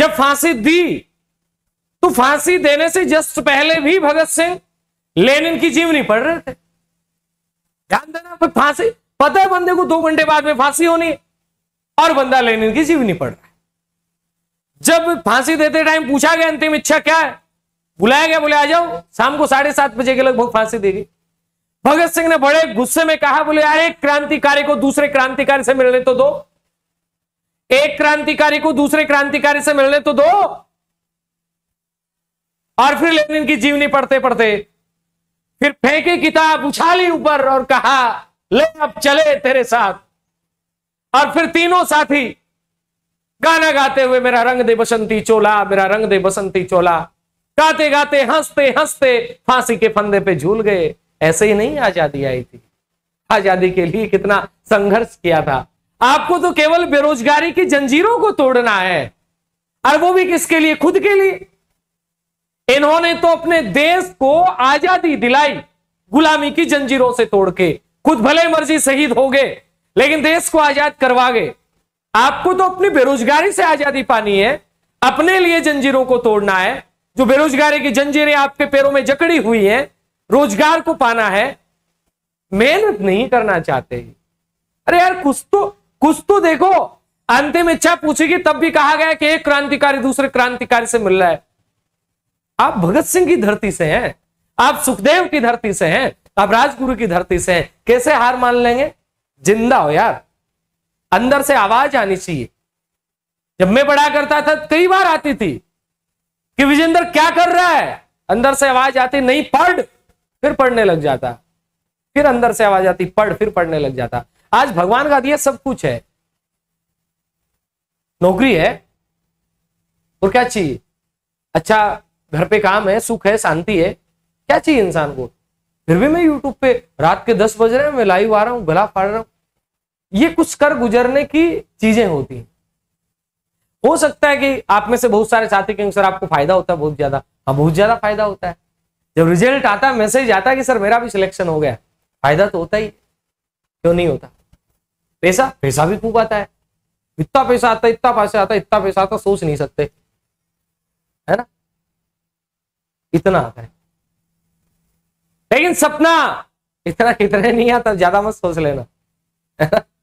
जब फांसी दी तो फांसी देने से जस्ट पहले भी भगत सिंह लेनिन की जीवनी पढ़ रहे थे ध्यान देना फांसी पता है बंदे को दो घंटे बाद में फांसी होनी और बंदा लेनिन की जीवनी पढ़ रहा है जब फांसी देते टाइम पूछा गया अंतिम इच्छा क्या है बुलाया गया बोले आ जाओ शाम को साढ़े सात बजे के लगभग फांसी देगी भगत सिंह ने बड़े गुस्से में कहा बोले यार एक क्रांतिकारी को दूसरे क्रांतिकारी से मिलने तो दो एक क्रांतिकारी को दूसरे क्रांतिकारी से मिलने तो दो और फिर लेनिन की जीवनी पढ़ते पढ़ते फिर फेंके किताब उछाली ऊपर और कहा ले अब चले तेरे साथ और फिर तीनों साथी गाना गाते हुए मेरा रंग दे बसंती चोला मेरा रंग दे बसंती चोला गाते गाते हंसते हंसते फांसी के फंदे पे झूल गए ऐसे ही नहीं आजादी आई थी आजादी के लिए कितना संघर्ष किया था आपको तो केवल बेरोजगारी की जंजीरों को तोड़ना है और वो भी किसके लिए खुद के लिए इन्होंने तो अपने देश को आजादी दिलाई गुलामी की जंजीरों से तोड़ के खुद भले मर्जी शहीद हो गए लेकिन देश को आजाद करवा गए आपको तो अपनी बेरोजगारी से आजादी पानी है अपने लिए जंजीरों को तोड़ना है जो बेरोजगारी की जंजीरें आपके पैरों में जकड़ी हुई हैं रोजगार को पाना है मेहनत नहीं करना चाहते अरे यार कुछ तो कुछ तो देखो अंतिम इच्छा पूछेगी तब भी कहा गया कि एक क्रांतिकारी दूसरे क्रांतिकारी से मिल रहा है आप भगत सिंह की धरती से हैं आप सुखदेव की धरती से हैं आप राजगुरु की धरती से हैं कैसे हार मान लेंगे जिंदा हो यार अंदर से आवाज आनी चाहिए जब मैं बड़ा करता था कई बार आती थी कि विजेंद्र क्या कर रहा है अंदर से आवाज आती नहीं पढ़ फिर पढ़ने लग जाता फिर अंदर से आवाज आती पढ़ फिर पढ़ने लग जाता आज भगवान का दिया सब कुछ है नौकरी है और तो क्या चाहिए अच्छा घर पे काम है सुख है शांति है क्या चाहिए इंसान को फिर भी मैं यूट्यूब पे रात के दस बज रहे हैं मैं लाइव आ रहा हूं गला फाड़ रहा हूं ये कुछ कर गुजरने की चीजें होती हैं हो सकता है कि आप में से बहुत सारे साथी कहेंगे सर आपको फायदा होता है बहुत ज्यादा हाँ बहुत ज्यादा फायदा होता है जब रिजल्ट आता है मैसेज आता है कि सर मेरा भी सिलेक्शन हो गया फायदा तो होता ही क्यों नहीं होता पैसा पैसा भी खूब आता है इतना पैसा आता है इतना पैसा आता है इतना पैसा आता सोच नहीं सकते है ना इतना आता है लेकिन सपना इतना कितने नहीं आता ज्यादा मत सोच लेना है ना